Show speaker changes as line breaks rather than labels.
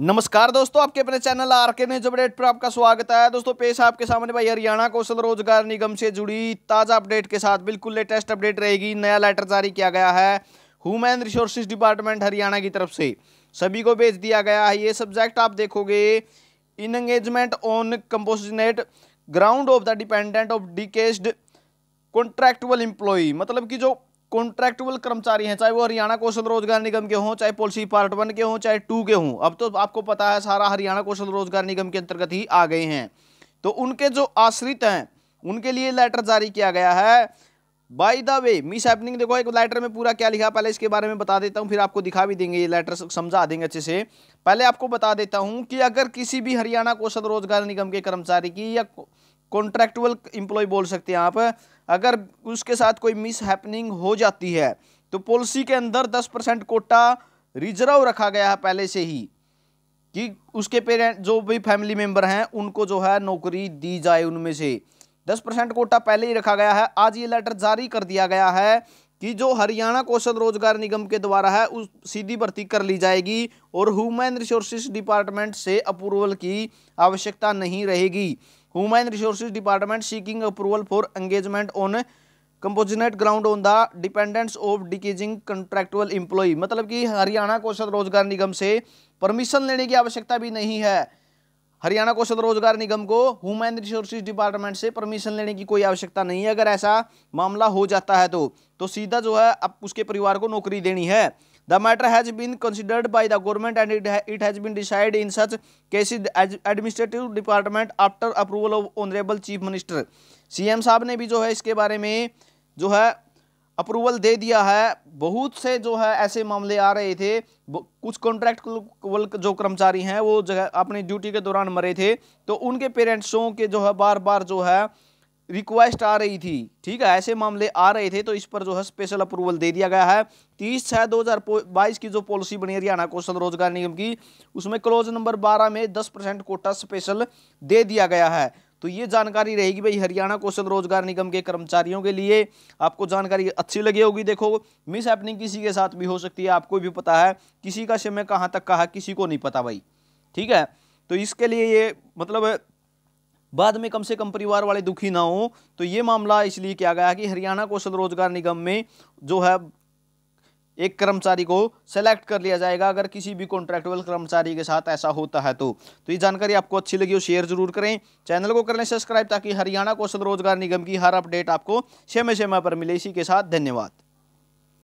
नमस्कार दोस्तों आपके अपने channel R K news update पर आपका स्वागत है दोस्तों पेश आपके सामने भाई हरियाणा कौशल रोजगार निगम से जुड़ी ताज़ा अपडेट के साथ बिल्कुल लेटेस्ट अपडेट रहेगी नया लेटर जारी किया गया है ह्यूमन रिसोर्सेज डिपार्टमेंट हरियाणा की तरफ से सभी को भेज दिया गया है ये सब्जेक्ट आप देखोगे in engagement on compassionate ground of the dependent of deceased contractual employee मतलब कि जो कॉन्ट्रैक्टुअल कर्मचारी हैं चाहे वो हरियाणा कौशल रोजगार निगम के हों चाहे पॉलिसी पार्ट वन के हों चाहे टू के हों अब तो आपको पता है सारा हरियाणा कौशल रोजगार निगम के अंतर्गत ही आ गए हैं तो उनके जो आश्रित हैं उनके लिए लेटर जारी किया गया है by the way miss happening देखो एक लेटर में पूरा क्या लिखा पहले इसके बारे में बता देता हूँ फिर आपको दिखा भी देंगे ये लेटर समझा देंगे अच्छे से पहले आपको बता देता हूँ कि अगर किसी भी हरियाणा कौशल रोजगार निगम के कर्मचारी की या कॉन्ट्रैक्टुअल इंप्लॉय बोल सकते हैं आप अगर उसके साथ कोई मिस हैपनिंग हो जाती है तो पॉलिसी के अंदर दस परसेंट कोटा रिजर्व रखा गया है पहले से ही कि उसके पेरेंट जो भी फैमिली मेंबर हैं उनको जो है नौकरी दी जाए उनमें से दस परसेंट कोटा पहले ही रखा गया है आज ये लेटर जारी कर दिया गया है कि जो हरियाणा कौशल रोजगार निगम के द्वारा है उस सीधी भर्ती कर ली जाएगी और ह्यूमन रिसोर्सिस डिपार्टमेंट से अप्रूवल की आवश्यकता नहीं रहेगी human resources department seeking approval for engagement on compassionate ground on the dependents of deceasing contractual employee मतलब कि हरियाणा कौशल रोजगार निगम से परमिशन लेने की आवश्यकता भी नहीं है हरियाणा कौशल रोजगार निगम को ह्यूमन रिसोर्सिस डिपार्टमेंट से परमिशन लेने की कोई आवश्यकता नहीं है अगर ऐसा मामला हो जाता है तो, तो सीधा जो है अब उसके परिवार को नौकरी देनी है the matter has been considered by the government and it has been decide in such case administrative department after approval of honourable chief minister C M साहब ने भी जो है इसके बारे में जो है अप्रूवल दे दिया है बहुत से जो है ऐसे मामले आ रहे थे कुछ कॉन्ट्रैक्ट जो कर्मचारी हैं वो जो है अपनी ड्यूटी के दौरान मरे थे तो उनके पेरेंट्सों के जो है बार बार जो है रिक्वेस्ट आ रही थी ठीक है ऐसे मामले आ रहे थे तो इस पर जो है स्पेशल अप्रूवल दे दिया गया है तीस छः दो हज़ार बाईस की जो पॉलिसी बनी हरियाणा कौशल रोजगार निगम की उसमें क्लोज नंबर बारह में दस परसेंट कोटा स्पेशल दे दिया गया है तो ये जानकारी रहेगी भाई हरियाणा कौशल रोजगार निगम के कर्मचारियों के लिए आपको जानकारी अच्छी लगी होगी देखो मिस हैपनिंग किसी के साथ भी हो सकती है आपको भी पता है किसी का समय कहाँ तक कहा किसी को नहीं पता भाई ठीक है तो इसके लिए ये मतलब बाद में कम से कम परिवार वाले दुखी ना हो तो ये मामला इसलिए किया गया कि हरियाणा कौशल रोजगार निगम में जो है एक कर्मचारी को सेलेक्ट कर लिया जाएगा अगर किसी भी कॉन्ट्रैक्टुअल कर्मचारी के साथ ऐसा होता है तो तो ये जानकारी आपको अच्छी लगी हो शेयर जरूर करें चैनल को कर लें सब्सक्राइब ताकि हरियाणा कौशल रोजगार निगम की हर अपडेट आपको समय समय पर मिले इसी के साथ धन्यवाद